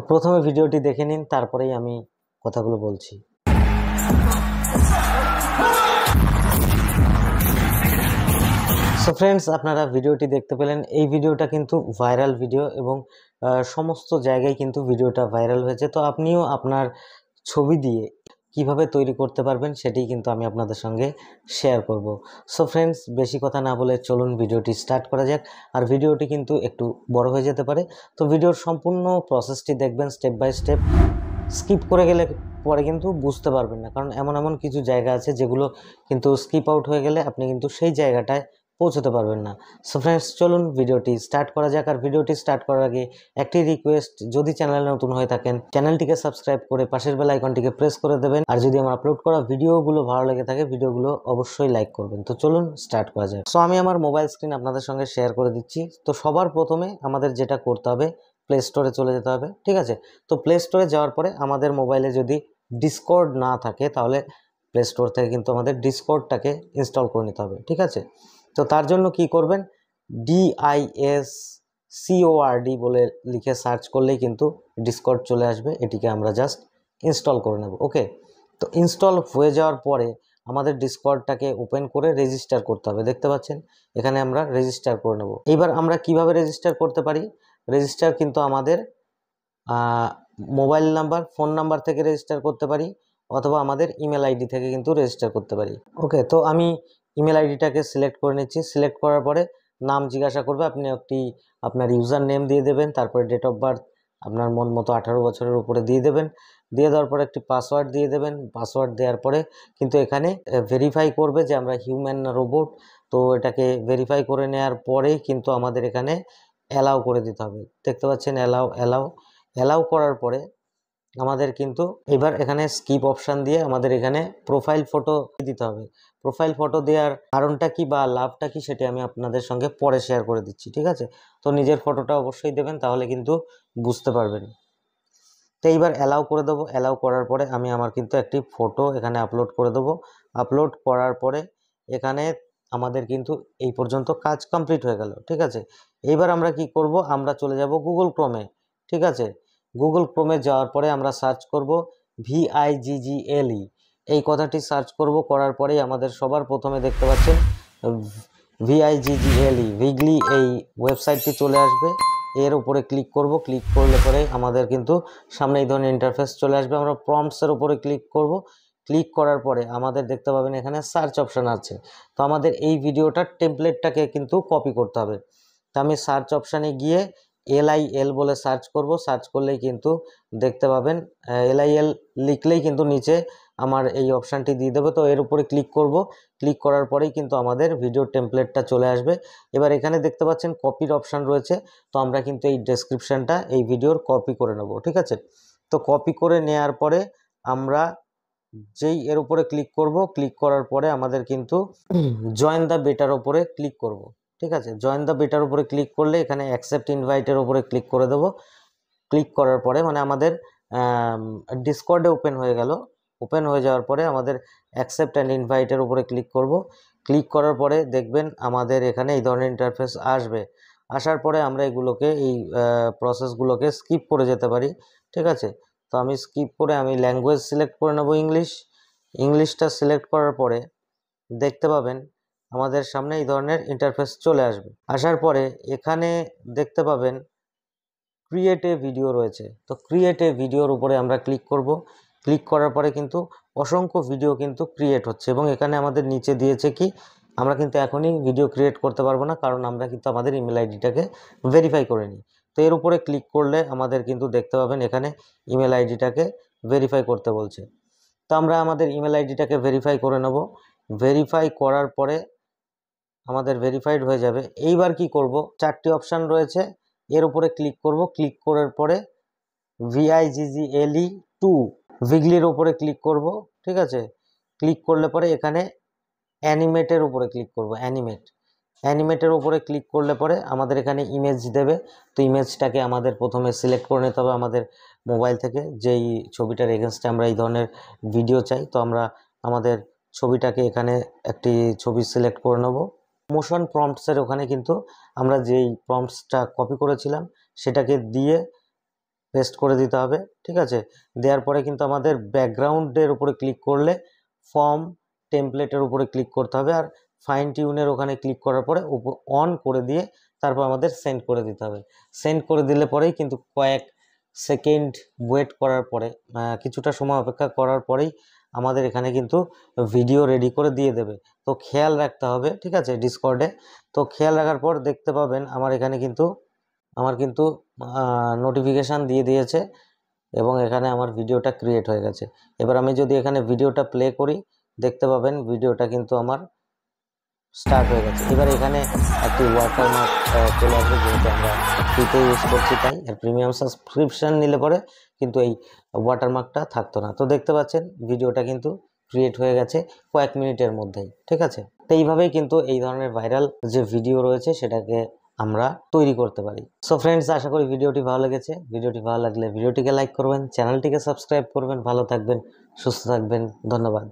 তো প্রথমে ভিডিওটি দেখে নিন তারপরেই আমি কথাগুলো বলছি সো ফ্রেন্ডস আপনারা ভিডিওটি দেখতে পেলেন এই ভিডিওটা কিন্তু ভাইরাল ভিডিও এবং সমস্ত জায়গায় কিন্তু ভিডিওটা ভাইরাল হয়েছে তো আপনিও আপনার ছবি দিয়ে কিভাবে তৈরি করতে পারবেন সেটি কিন্তু আমি আপনাদের সঙ্গে শেয়ার করব সো ফ্রেন্ডস বেশি কথা না বলে চলুন ভিডিওটি স্টার্ট করা যাক আর ভিডিওটি কিন্তু একটু বড় হয়ে যেতে পারে তো ভিডিওর সম্পূর্ণ প্রসেসটি দেখবেন স্টেপ বাই স্টেপ স্কিপ করে গেলে পরে কিন্তু বুঝতে পারবেন না কারণ এমন এমন কিছু জায়গা আছে যেগুলো কিন্তু স্কিপ আউট হয়ে গেলে আপনি কিন্তু সেই জায়গাটায় পৌঁছতে পারবেন না সো ফ্রেন্ডস চলুন ভিডিওটি স্টার্ট করা যাক আর ভিডিওটি স্টার্ট করার আগে একটি রিকোয়েস্ট যদি চ্যানেলে নতুন হয়ে থাকেন চ্যানেলটিকে সাবস্ক্রাইব করে পাশের বেল আইকনটিকে প্রেস করে দেবেন আর যদি আমার আপলোড করা ভিডিওগুলো ভালো লেগে থাকে ভিডিওগুলো অবশ্যই লাইক করবেন তো চলুন স্টার্ট করা যাক সো আমি আমার মোবাইল স্ক্রিন আপনাদের সঙ্গে শেয়ার করে দিচ্ছি তো সবার প্রথমে আমাদের যেটা করতে হবে প্লে স্টোরে চলে যেতে হবে ঠিক আছে তো প্লে স্টোরে যাওয়ার পরে আমাদের মোবাইলে যদি ডিসকর্ড না থাকে তাহলে প্লে স্টোর থেকে কিন্তু আমাদের ডিসকোডটাকে ইনস্টল করে নিতে হবে ঠিক আছে তো তার জন্য কি করবেন ডিআইএস সিওআরডি বলে লিখে সার্চ করলেই কিন্তু ডিসকোড চলে আসবে এটিকে আমরা জাস্ট ইনস্টল করে নেব ওকে তো ইনস্টল হয়ে যাওয়ার পরে আমাদের ডিসকর্ডটাকে ওপেন করে রেজিস্টার করতে হবে দেখতে পাচ্ছেন এখানে আমরা রেজিস্টার করে নেব এইবার আমরা কিভাবে রেজিস্টার করতে পারি রেজিস্টার কিন্তু আমাদের মোবাইল নাম্বার ফোন নাম্বার থেকে রেজিস্টার করতে পারি অথবা আমাদের ইমেল আইডি থেকে কিন্তু রেজিস্টার করতে পারি ওকে তো আমি ইমেল আইডিটাকে সিলেক্ট করে নিচ্ছি সিলেক্ট করার পরে নাম জিজ্ঞাসা করবে আপনি একটি আপনার ইউজার নেম দিয়ে দেবেন তারপরে ডেট অফ বার্থ আপনার মন মতো আঠারো বছরের উপরে দিয়ে দেবেন দিয়ে দেওয়ার পরে একটি পাসওয়ার্ড দিয়ে দেবেন পাসওয়ার্ড দেওয়ার পরে কিন্তু এখানে ভেরিফাই করবে যে আমরা হিউম্যান না রোবট তো এটাকে ভেরিফাই করে নেওয়ার পরে কিন্তু আমাদের এখানে অ্যালাউ করে দিতে হবে দেখতে পাচ্ছেন অ্যালাউ অ্যালাউ অ্যালাউ করার পরে আমাদের কিন্তু এবার এখানে স্কিপ অপশান দিয়ে আমাদের এখানে প্রোফাইল ফটো দিতে হবে প্রোফাইল ফটো দেওয়ার কারণটা কি বা লাভটা কি সেটি আমি আপনাদের সঙ্গে পরে শেয়ার করে দিচ্ছি ঠিক আছে তো নিজের ফটোটা অবশ্যই দেবেন তাহলে কিন্তু বুঝতে পারবেন তো এইবার অ্যালাউ করে দেবো অ্যালাউ করার পরে আমি আমার কিন্তু একটি ফটো এখানে আপলোড করে দেবো আপলোড করার পরে এখানে আমাদের কিন্তু এই পর্যন্ত কাজ কমপ্লিট হয়ে গেল ঠিক আছে এইবার আমরা কি করব আমরা চলে যাব গুগল ক্রমে ঠিক আছে গুগল ক্রোমে যাওয়ার পরে আমরা সার্চ করব ভিআইজিজিএলই e। এই কথাটি সার্চ করব করার পরেই আমাদের সবার প্রথমে দেখতে পাচ্ছেন ভিআইজিজিএলই ভিগলি e, এই ওয়েবসাইটটি চলে আসবে এর উপরে ক্লিক করব ক্লিক করলে পরে আমাদের কিন্তু সামনে এই ধরনের ইন্টারফেস চলে আসবে আমরা প্রম্পসের উপরে ক্লিক করব ক্লিক করার পরে আমাদের দেখতে পাবেন এখানে সার্চ অপশান আছে তো আমাদের এই ভিডিওটার টেমপ্লেটটাকে কিন্তু কপি করতে হবে তো আমি সার্চ অপশানে গিয়ে এলআইএল বলে সার্চ করব সার্চ করলেই কিন্তু দেখতে পাবেন এলআইএল লিখলেই কিন্তু নিচে আমার এই অপশানটি দিয়ে দেবে তো এর উপরে ক্লিক করব ক্লিক করার পরেই কিন্তু আমাদের ভিডিও টেমপ্লেটটা চলে আসবে এবার এখানে দেখতে পাচ্ছেন কপির অপশান রয়েছে তো আমরা কিন্তু এই ডেসক্রিপশানটা এই ভিডিওর কপি করে নেব ঠিক আছে তো কপি করে নেয়ার পরে আমরা যেই এর উপরে ক্লিক করব ক্লিক করার পরে আমাদের কিন্তু জয়েন দ্য বেটার ওপরে ক্লিক করব ঠিক আছে জয়েন দ্য বেটার উপরে ক্লিক করলে এখানে অ্যাকসেপ্ট ইনভাইটের উপরে ক্লিক করে দেব ক্লিক করার পরে মানে আমাদের ডিসকর্ডে ওপেন হয়ে গেল ওপেন হয়ে যাওয়ার পরে আমাদের অ্যাকসেপ্ট অ্যান্ড ইনভাইটের উপরে ক্লিক করব ক্লিক করার পরে দেখবেন আমাদের এখানে এই ধরনের ইন্টারফেস আসবে আসার পরে আমরা এগুলোকে এই প্রসেসগুলোকে স্কিপ করে যেতে পারি ঠিক আছে তো আমি স্কিপ করে আমি ল্যাঙ্গুয়েজ সিলেক্ট করে নেব ইংলিশ ইংলিশটা সিলেক্ট করার পরে দেখতে পাবেন আমাদের সামনে এই ধরনের ইন্টারফেস চলে আসবে আসার পরে এখানে দেখতে পাবেন ক্রিয়েটে ভিডিও রয়েছে তো ক্রিয়েটে ভিডিওর উপরে আমরা ক্লিক করব ক্লিক করার পরে কিন্তু অসংখ্য ভিডিও কিন্তু ক্রিয়েট হচ্ছে এবং এখানে আমাদের নিচে দিয়েছে কি আমরা কিন্তু এখনই ভিডিও ক্রিয়েট করতে পারবো না কারণ আমরা কিন্তু আমাদের ইমেল আইডিটাকে ভেরিফাই করে নিই তো এর উপরে ক্লিক করলে আমাদের কিন্তু দেখতে পাবেন এখানে ইমেল আইডিটাকে ভেরিফাই করতে বলছে তো আমরা আমাদের ইমেল আইডিটাকে ভেরিফাই করে নেব ভেরিফাই করার পরে আমাদের ভেরিফাইড হয়ে যাবে এইবার কি করব চারটি অপশান রয়েছে এর উপরে ক্লিক করব ক্লিক করার পরে ভিআইজিজিএলই টু ভিগলির উপরে ক্লিক করব ঠিক আছে ক্লিক করলে পরে এখানে অ্যানিমেটের উপরে ক্লিক করব অ্যানিমেট অ্যানিমেটের উপরে ক্লিক করলে পরে আমাদের এখানে ইমেজ দেবে তো ইমেজটাকে আমাদের প্রথমে সিলেক্ট করে নিতে হবে আমাদের মোবাইল থেকে যেই ছবিটার এগেনস্টে আমরা এই ধরনের ভিডিও চাই তো আমরা আমাদের ছবিটাকে এখানে একটি ছবি সিলেক্ট করে নেবো মোশন প্রম্পটসের ওখানে কিন্তু আমরা যেই প্রম্পটসটা কপি করেছিলাম সেটাকে দিয়ে পেস্ট করে দিতে হবে ঠিক আছে দেওয়ার পরে কিন্তু আমাদের ব্যাকগ্রাউন্ডের উপরে ক্লিক করলে ফর্ম টেমপ্লেটের উপরে ক্লিক করতে হবে আর ফাইন টিউনের ওখানে ক্লিক করার পরে অন করে দিয়ে তারপর আমাদের সেন্ড করে দিতে হবে সেন্ড করে দিলে পরেই কিন্তু কয়েক সেকেন্ড ওয়েট করার পরে কিছুটা সময় অপেক্ষা করার পরেই আমাদের এখানে কিন্তু ভিডিও রেডি করে দিয়ে দেবে তো খেয়াল রাখতে হবে ঠিক আছে ডিসকর্ডে তো খেয়াল রাখার পর দেখতে পাবেন আমার এখানে কিন্তু আমার কিন্তু নোটিফিকেশান দিয়ে দিয়েছে এবং এখানে আমার ভিডিওটা ক্রিয়েট হয়ে গেছে এবার আমি যদি এখানে ভিডিওটা প্লে করি দেখতে পাবেন ভিডিওটা কিন্তু আমার স্টার্ট হয়ে গেছে এবার এখানে একটি ওয়াটার মার্ক চলে আসবে যেহেতু আমরা ফ্রিতে ইউজ করছি তাই আর প্রিমিয়াম সাবস্ক্রিপশান নিলে পরে কিন্তু এই ওয়াটার মার্কটা থাকতো না তো দেখতে পাচ্ছেন ভিডিওটা কিন্তু ক্রিয়েট হয়ে গেছে কয়েক মিনিটের মধ্যেই ঠিক আছে তো এইভাবেই কিন্তু এই ধরনের ভাইরাল যে ভিডিও রয়েছে সেটাকে আমরা তৈরি করতে পারি সো ফ্রেন্ডস আশা করি ভিডিওটি ভালো লেগেছে ভিডিওটি ভালো লাগলে ভিডিওটিকে লাইক করবেন চ্যানেলটিকে সাবস্ক্রাইব করবেন ভালো থাকবেন সুস্থ থাকবেন ধন্যবাদ